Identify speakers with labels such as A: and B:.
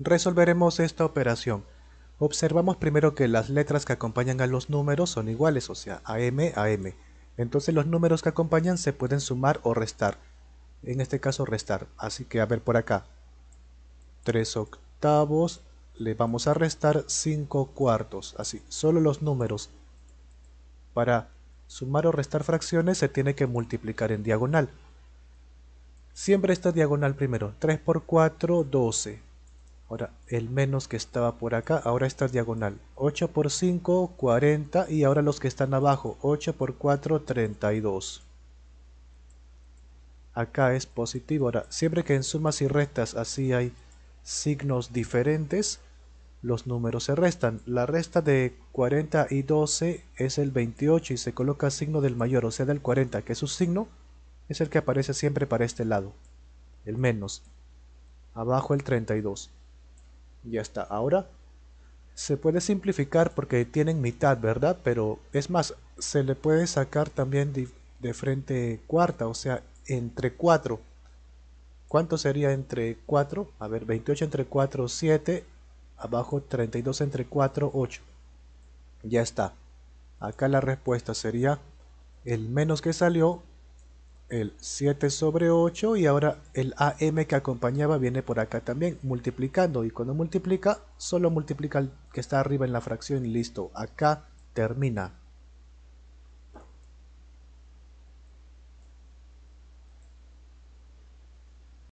A: Resolveremos esta operación. Observamos primero que las letras que acompañan a los números son iguales, o sea, AM a M. Entonces los números que acompañan se pueden sumar o restar. En este caso restar, así que a ver por acá. 3 octavos, le vamos a restar 5 cuartos, así, solo los números. Para sumar o restar fracciones se tiene que multiplicar en diagonal. Siempre esta diagonal primero, 3 por 4, 12, Ahora, el menos que estaba por acá, ahora está diagonal. 8 por 5, 40. Y ahora los que están abajo, 8 por 4, 32. Acá es positivo. Ahora, siempre que en sumas y rectas así hay signos diferentes, los números se restan. La resta de 40 y 12 es el 28 y se coloca signo del mayor, o sea del 40, que es su signo, es el que aparece siempre para este lado, el menos. Abajo el 32. Ya está. ahora. Se puede simplificar porque tienen mitad, ¿verdad? Pero es más, se le puede sacar también de, de frente cuarta, o sea, entre 4. ¿Cuánto sería entre 4? A ver, 28 entre 4, 7. Abajo 32 entre 4, 8. Ya está. Acá la respuesta sería el menos que salió el 7 sobre 8 y ahora el AM que acompañaba viene por acá también, multiplicando y cuando multiplica, solo multiplica el que está arriba en la fracción y listo, acá termina.